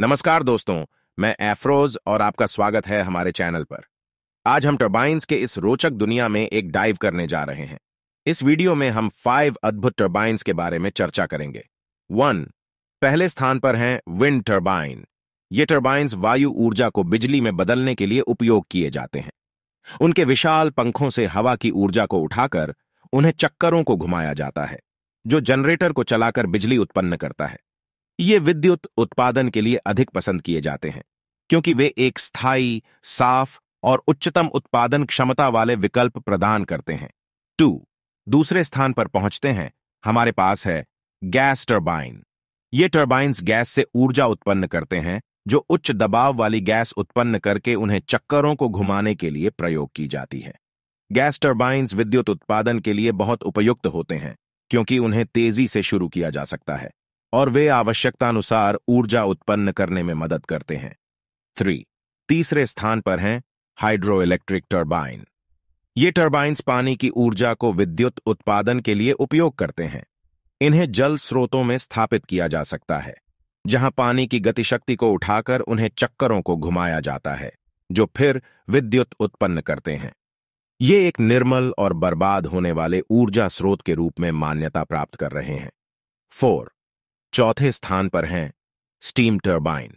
नमस्कार दोस्तों मैं एफ्रोज और आपका स्वागत है हमारे चैनल पर आज हम टर्बाइंस के इस रोचक दुनिया में एक डाइव करने जा रहे हैं इस वीडियो में हम फाइव अद्भुत टर्बाइंस के बारे में चर्चा करेंगे वन पहले स्थान पर हैं विंड टर्बाइन ये टर्बाइंस वायु ऊर्जा को बिजली में बदलने के लिए उपयोग किए जाते हैं उनके विशाल पंखों से हवा की ऊर्जा को उठाकर उन्हें चक्करों को घुमाया जाता है जो जनरेटर को चलाकर बिजली उत्पन्न करता है ये विद्युत उत्पादन के लिए अधिक पसंद किए जाते हैं क्योंकि वे एक स्थायी साफ और उच्चतम उत्पादन क्षमता वाले विकल्प प्रदान करते हैं टू दूसरे स्थान पर पहुंचते हैं हमारे पास है गैस टर्बाइन ये टर्बाइंस गैस से ऊर्जा उत्पन्न करते हैं जो उच्च दबाव वाली गैस उत्पन्न करके उन्हें चक्करों को घुमाने के लिए प्रयोग की जाती है गैस टर्बाइंस विद्युत उत्पादन के लिए बहुत उपयुक्त होते हैं क्योंकि उन्हें तेजी से शुरू किया जा सकता है और वे आवश्यकतानुसार ऊर्जा उत्पन्न करने में मदद करते हैं थ्री तीसरे स्थान पर हैं हाइड्रो इलेक्ट्रिक टर्बाइन ये टर्बाइन्स पानी की ऊर्जा को विद्युत उत्पादन के लिए उपयोग करते हैं इन्हें जल स्रोतों में स्थापित किया जा सकता है जहां पानी की गतिशक्ति को उठाकर उन्हें चक्करों को घुमाया जाता है जो फिर विद्युत उत्पन्न करते हैं ये एक निर्मल और बर्बाद होने वाले ऊर्जा स्रोत के रूप में मान्यता प्राप्त कर रहे हैं फोर चौथे स्थान पर हैं स्टीम टर्बाइन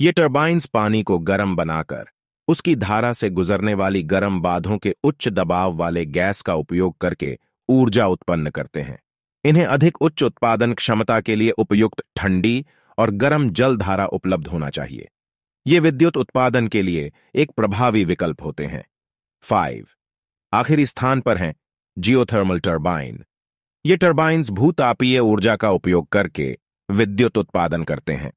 ये टर्बाइंस पानी को गर्म बनाकर उसकी धारा से गुजरने वाली गर्म बाधों के उच्च दबाव वाले गैस का उपयोग करके ऊर्जा उत्पन्न करते हैं इन्हें अधिक उच्च उत्पादन क्षमता के लिए उपयुक्त ठंडी और गर्म जल धारा उपलब्ध होना चाहिए ये विद्युत उत्पादन के लिए एक प्रभावी विकल्प होते हैं फाइव आखिरी स्थान पर हैं जियोथर्मल टर्बाइन ये टर्बाइंस भूतापीय ऊर्जा का उपयोग करके विद्युत उत्पादन करते हैं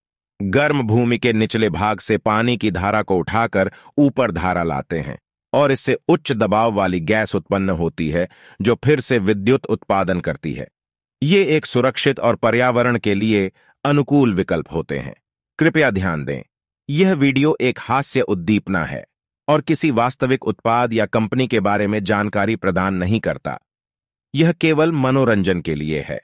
गर्म भूमि के निचले भाग से पानी की धारा को उठाकर ऊपर धारा लाते हैं और इससे उच्च दबाव वाली गैस उत्पन्न होती है जो फिर से विद्युत उत्पादन करती है ये एक सुरक्षित और पर्यावरण के लिए अनुकूल विकल्प होते हैं कृपया ध्यान दें यह वीडियो एक हास्य उद्दीपना है और किसी वास्तविक उत्पाद या कंपनी के बारे में जानकारी प्रदान नहीं करता यह केवल मनोरंजन के लिए है